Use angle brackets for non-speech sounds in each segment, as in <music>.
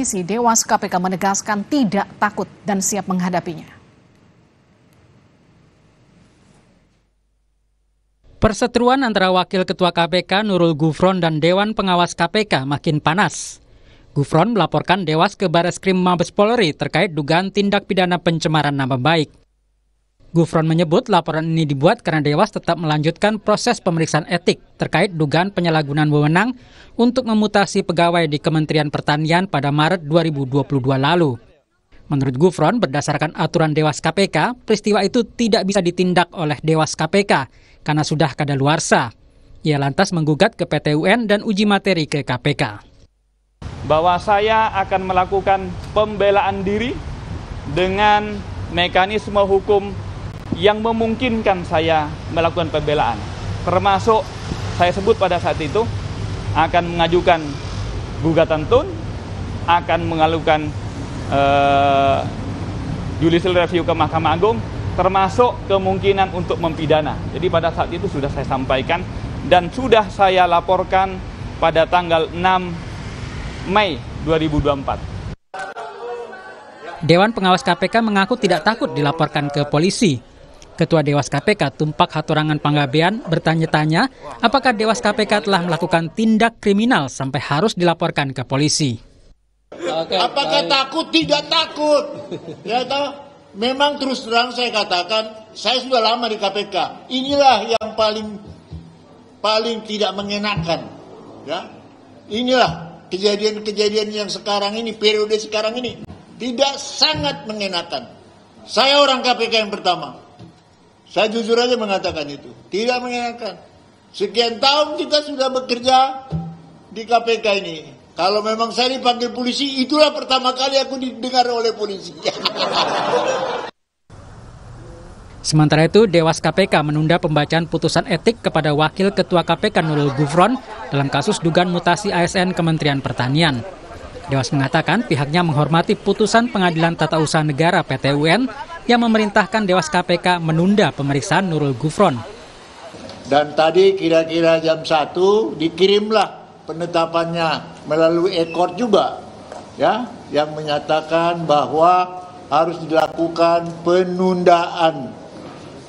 petisi, Dewas KPK menegaskan tidak takut dan siap menghadapinya. Perseteruan antara Wakil Ketua KPK Nurul Gufron dan Dewan Pengawas KPK makin panas. Gufron melaporkan Dewas ke Baris Krim Mabes Polri terkait dugaan tindak pidana pencemaran nama baik. Gufron menyebut laporan ini dibuat karena Dewas tetap melanjutkan proses pemeriksaan etik terkait dugaan penyalahgunaan wewenang untuk memutasi pegawai di Kementerian Pertanian pada Maret 2022 lalu. Menurut Gufron, berdasarkan aturan Dewas KPK, peristiwa itu tidak bisa ditindak oleh Dewas KPK karena sudah kadaluarsa. Ia lantas menggugat ke PTUN dan uji materi ke KPK. Bahwa saya akan melakukan pembelaan diri dengan mekanisme hukum yang memungkinkan saya melakukan pembelaan. Termasuk saya sebut pada saat itu akan mengajukan gugatan tun, akan mengalukan uh, judicial review ke Mahkamah Agung, termasuk kemungkinan untuk mempidana. Jadi pada saat itu sudah saya sampaikan dan sudah saya laporkan pada tanggal 6 Mei 2024. Dewan Pengawas KPK mengaku tidak takut dilaporkan ke polisi. Ketua Dewas KPK Tumpak Hatorangan Panggabean bertanya-tanya apakah Dewas KPK telah melakukan tindak kriminal sampai harus dilaporkan ke polisi. Oke, apakah baik. takut? Tidak takut. Ya toh? Memang terus terang saya katakan, saya sudah lama di KPK. Inilah yang paling paling tidak mengenakan. Ya. Inilah kejadian-kejadian yang sekarang ini, periode sekarang ini tidak sangat mengenakan. Saya orang KPK yang pertama. Saya jujur aja mengatakan itu. Tidak mengenakan. Sekian tahun kita sudah bekerja di KPK ini. Kalau memang saya dipanggil polisi, itulah pertama kali aku didengar oleh polisi. <laughs> Sementara itu, Dewas KPK menunda pembacaan putusan etik kepada Wakil Ketua KPK Nurul Gufron dalam kasus dugaan mutasi ASN Kementerian Pertanian. Dewas mengatakan pihaknya menghormati putusan Pengadilan Tata Usaha Negara PTUN yang memerintahkan Dewas KPK menunda pemeriksaan Nurul Gufron. Dan tadi kira-kira jam 1 dikirimlah penetapannya melalui ekor juga ya yang menyatakan bahwa harus dilakukan penundaan.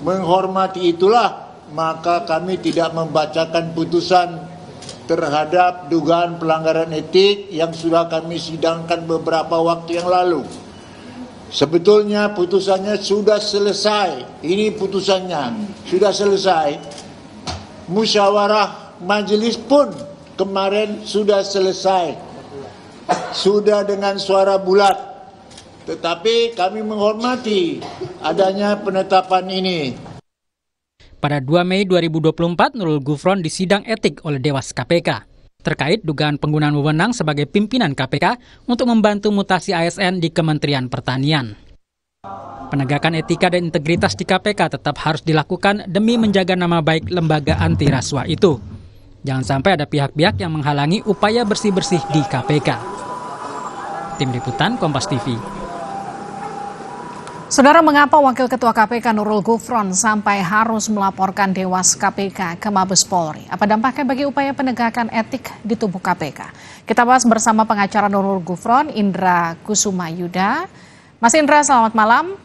Menghormati itulah maka kami tidak membacakan putusan terhadap dugaan pelanggaran etik yang sudah kami sidangkan beberapa waktu yang lalu. Sebetulnya putusannya sudah selesai. Ini putusannya sudah selesai. Musyawarah majelis pun kemarin sudah selesai. Sudah dengan suara bulat. Tetapi kami menghormati adanya penetapan ini. Pada 2 Mei 2024, Nurul Gufron disidang etik oleh Dewas KPK terkait dugaan penggunaan wewenang sebagai pimpinan KPK untuk membantu mutasi ASN di Kementerian Pertanian. Penegakan etika dan integritas di KPK tetap harus dilakukan demi menjaga nama baik lembaga anti rasuah itu. Jangan sampai ada pihak-pihak yang menghalangi upaya bersih-bersih di KPK. Tim Liputan Kompas TV Saudara, mengapa Wakil Ketua KPK Nurul Gufron sampai harus melaporkan Dewas KPK ke Mabes Polri? Apa dampaknya bagi upaya penegakan etik di tubuh KPK? Kita bahas bersama pengacara Nurul Gufron, Indra Kusuma Yuda. Mas Indra, selamat malam.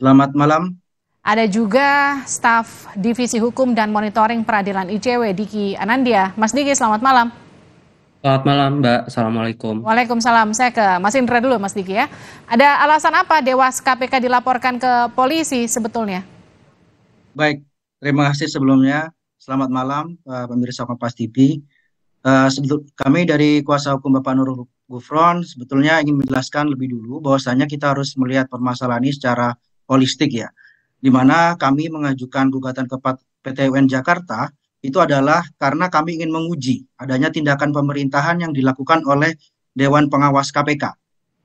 Selamat malam. Ada juga staf Divisi Hukum dan Monitoring Peradilan ICW, Diki Anandia. Mas Diki, selamat malam. Selamat malam Mbak, Assalamualaikum. Waalaikumsalam, saya ke Mas Indra dulu Mas Diki ya. Ada alasan apa Dewas KPK dilaporkan ke polisi sebetulnya? Baik, terima kasih sebelumnya. Selamat malam uh, pemirsa Kompas TV. Uh, eh, sebetul, kami dari kuasa hukum Bapak Nurul Gufron sebetulnya ingin menjelaskan lebih dulu bahwasanya kita harus melihat permasalahan ini secara holistik ya. Di mana kami mengajukan gugatan ke PT UN Jakarta itu adalah karena kami ingin menguji adanya tindakan pemerintahan yang dilakukan oleh Dewan Pengawas KPK,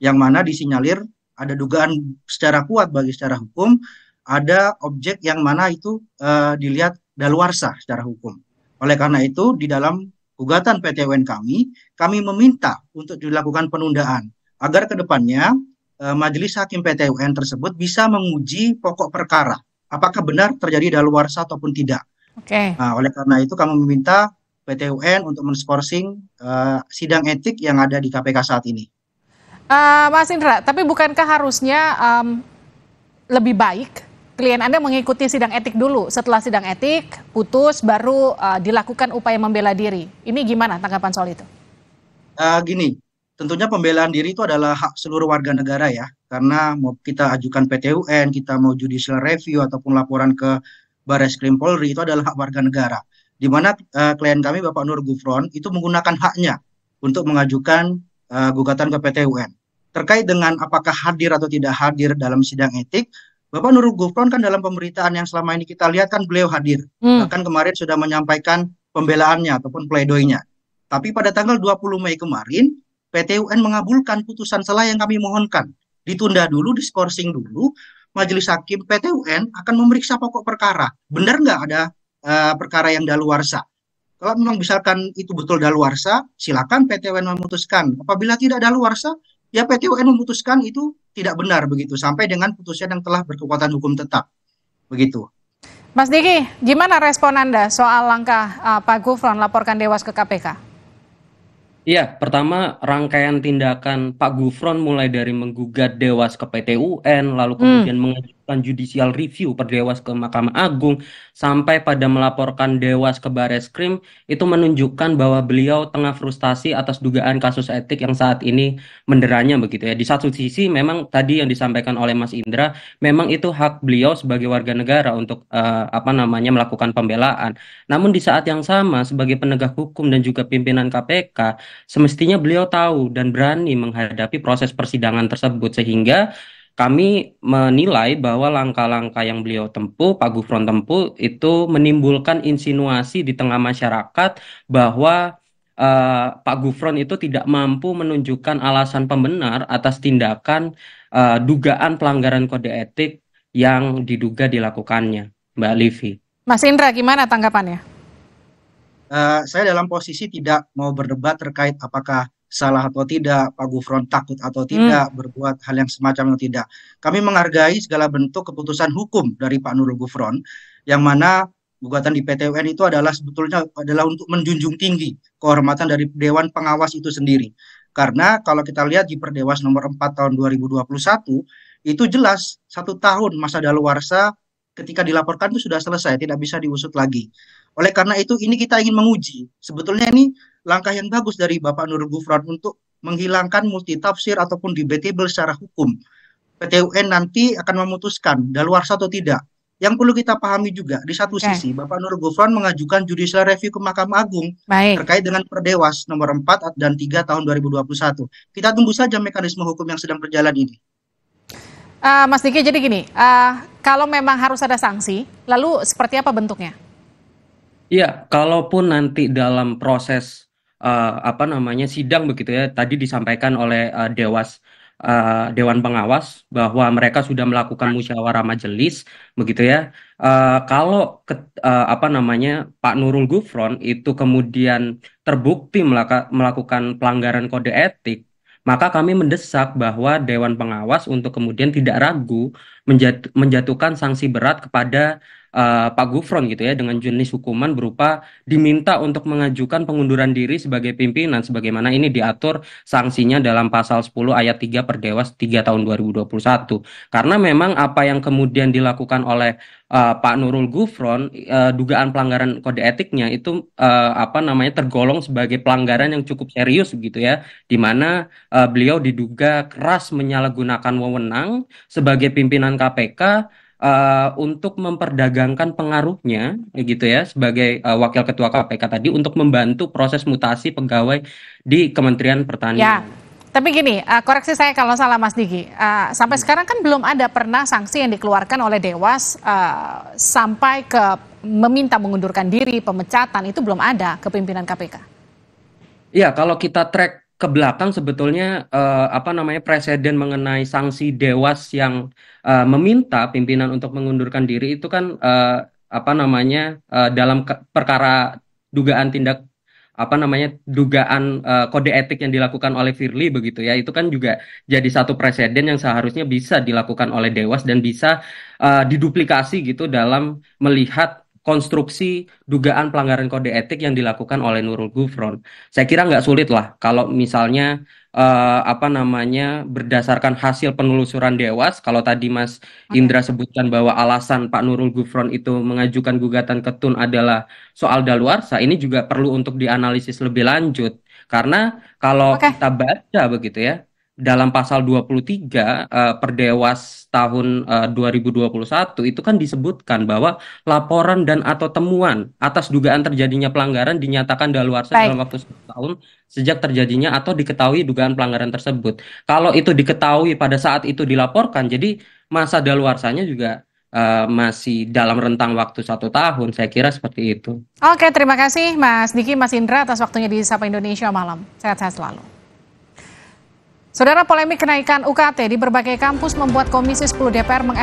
yang mana disinyalir ada dugaan secara kuat bagi secara hukum, ada objek yang mana itu e, dilihat daluarsa secara hukum. Oleh karena itu, di dalam gugatan PTUN kami, kami meminta untuk dilakukan penundaan agar kedepannya e, eh, Majelis Hakim PTUN tersebut bisa menguji pokok perkara, apakah benar terjadi daluarsa ataupun tidak Oke. Okay. Nah, oleh karena itu kami meminta PT UN untuk mensporsing uh, sidang etik yang ada di KPK saat ini. Uh, Mas Indra, tapi bukankah harusnya um, lebih baik klien Anda mengikuti sidang etik dulu. Setelah sidang etik putus, baru uh, dilakukan upaya membela diri. Ini gimana tanggapan soal itu? Uh, gini, tentunya pembelaan diri itu adalah hak seluruh warga negara ya. Karena mau kita ajukan PTUN, kita mau judicial review ataupun laporan ke Baris Krim Polri itu adalah hak warga negara. Di mana uh, klien kami Bapak Nur Gufron itu menggunakan haknya untuk mengajukan uh, gugatan ke PT UN. Terkait dengan apakah hadir atau tidak hadir dalam sidang etik, Bapak Nur Gufron kan dalam pemberitaan yang selama ini kita lihat kan beliau hadir. Hmm. Bahkan kemarin sudah menyampaikan pembelaannya ataupun pledoinya. Tapi pada tanggal 20 Mei kemarin, PT UN mengabulkan putusan salah yang kami mohonkan. Ditunda dulu, diskorsing dulu, majelis hakim PTUN akan memeriksa pokok perkara. Benar nggak ada uh, perkara yang daluarsa? Kalau memang misalkan itu betul daluarsa, silakan PTUN memutuskan. Apabila tidak daluarsa, ya PTUN memutuskan itu tidak benar begitu sampai dengan putusan yang telah berkekuatan hukum tetap. Begitu. Mas Diki, gimana respon Anda soal langkah uh, Pak Gufron laporkan Dewas ke KPK? Iya, pertama rangkaian tindakan Pak Gufron mulai dari menggugat Dewas ke PTUN, lalu hmm. kemudian hmm. mengajukan melakukan judicial review per Dewas ke Mahkamah Agung sampai pada melaporkan Dewas ke Bareskrim itu menunjukkan bahwa beliau tengah frustasi atas dugaan kasus etik yang saat ini menderanya begitu ya. Di satu sisi memang tadi yang disampaikan oleh Mas Indra memang itu hak beliau sebagai warga negara untuk uh, apa namanya melakukan pembelaan. Namun di saat yang sama sebagai penegak hukum dan juga pimpinan KPK semestinya beliau tahu dan berani menghadapi proses persidangan tersebut sehingga kami menilai bahwa langkah-langkah yang beliau tempuh, Pak Gufron tempuh itu menimbulkan insinuasi di tengah masyarakat bahwa uh, Pak Gufron itu tidak mampu menunjukkan alasan pembenar atas tindakan uh, dugaan pelanggaran kode etik yang diduga dilakukannya, Mbak Livi. Mas Indra, gimana tanggapannya? Uh, saya dalam posisi tidak mau berdebat terkait apakah salah atau tidak, Pak Gufron takut atau hmm. tidak, hmm. berbuat hal yang semacam atau tidak. Kami menghargai segala bentuk keputusan hukum dari Pak Nurul Gufron, yang mana gugatan di PTUN itu adalah sebetulnya adalah untuk menjunjung tinggi kehormatan dari Dewan Pengawas itu sendiri. Karena kalau kita lihat di Perdewas nomor 4 tahun 2021, itu jelas satu tahun masa daluarsa ketika dilaporkan itu sudah selesai, tidak bisa diusut lagi. Oleh karena itu ini kita ingin menguji, sebetulnya ini langkah yang bagus dari Bapak Nur Gufron untuk menghilangkan multitafsir ataupun debatable secara hukum. PT UN nanti akan memutuskan daluarsa atau tidak. Yang perlu kita pahami juga di satu okay. sisi Bapak Nur Gufron mengajukan judicial review ke Mahkamah Agung Baik. terkait dengan Perdewas nomor 4 dan 3 tahun 2021. Kita tunggu saja mekanisme hukum yang sedang berjalan ini. Uh, Mas Diki, jadi gini, uh, kalau memang harus ada sanksi, lalu seperti apa bentuknya? Iya, kalaupun nanti dalam proses uh, apa namanya sidang begitu ya. Tadi disampaikan oleh uh, Dewas uh, Dewan Pengawas bahwa mereka sudah melakukan musyawarah majelis begitu ya. Uh, kalau ke, uh, apa namanya Pak Nurul Gufron itu kemudian terbukti melaka, melakukan pelanggaran kode etik, maka kami mendesak bahwa Dewan Pengawas untuk kemudian tidak ragu menjat, menjatuhkan sanksi berat kepada uh, Pak Gufron gitu ya dengan jenis hukuman berupa diminta untuk mengajukan pengunduran diri sebagai pimpinan sebagaimana ini diatur sanksinya dalam pasal 10 ayat 3 per Perdewas 3 tahun 2021. Karena memang apa yang kemudian dilakukan oleh uh, Pak Nurul Gufron uh, dugaan pelanggaran kode etiknya itu uh, apa namanya tergolong sebagai pelanggaran yang cukup serius gitu ya di mana uh, beliau diduga keras menyalahgunakan wewenang sebagai pimpinan KPK Eh, untuk memperdagangkan pengaruhnya gitu ya sebagai uh, wakil ketua KPK tadi untuk membantu proses mutasi pegawai di Kementerian Pertanian. Ya. Tapi gini, uh, koreksi saya kalau salah Mas Diki. Uh, sampai hmm. sekarang kan belum ada pernah sanksi yang dikeluarkan oleh Dewas uh, sampai ke meminta mengundurkan diri, pemecatan itu belum ada kepimpinan KPK. Ya, kalau kita track ke belakang sebetulnya uh, apa namanya presiden mengenai sanksi dewas yang uh, meminta pimpinan untuk mengundurkan diri itu kan uh, apa namanya uh, dalam perkara dugaan tindak apa namanya dugaan uh, kode etik yang dilakukan oleh Firly begitu ya itu kan juga jadi satu presiden yang seharusnya bisa dilakukan oleh dewas dan bisa uh, diduplikasi gitu dalam melihat konstruksi dugaan pelanggaran kode etik yang dilakukan oleh Nurul Gufron. Saya kira nggak sulit lah kalau misalnya uh, apa namanya berdasarkan hasil penelusuran Dewas, kalau tadi Mas Indra sebutkan bahwa alasan Pak Nurul Gufron itu mengajukan gugatan ketun adalah soal daluarsa, ini juga perlu untuk dianalisis lebih lanjut karena kalau okay. kita baca begitu ya dalam pasal 23 uh, eh, Perdewas tahun eh, uh, 2021 itu kan disebutkan bahwa laporan dan atau temuan atas dugaan terjadinya pelanggaran dinyatakan daluarsa dalam waktu tahun sejak terjadinya atau diketahui dugaan pelanggaran tersebut. Kalau itu diketahui pada saat itu dilaporkan, jadi masa daluarsanya juga uh, masih dalam rentang waktu satu tahun. Saya kira seperti itu. Oke, terima kasih Mas Diki, Mas Indra atas waktunya di Sapa Indonesia malam. Sehat-sehat selalu. Saudara polemik kenaikan UKT di berbagai kampus membuat Komisi 10 DPR mengevaluasi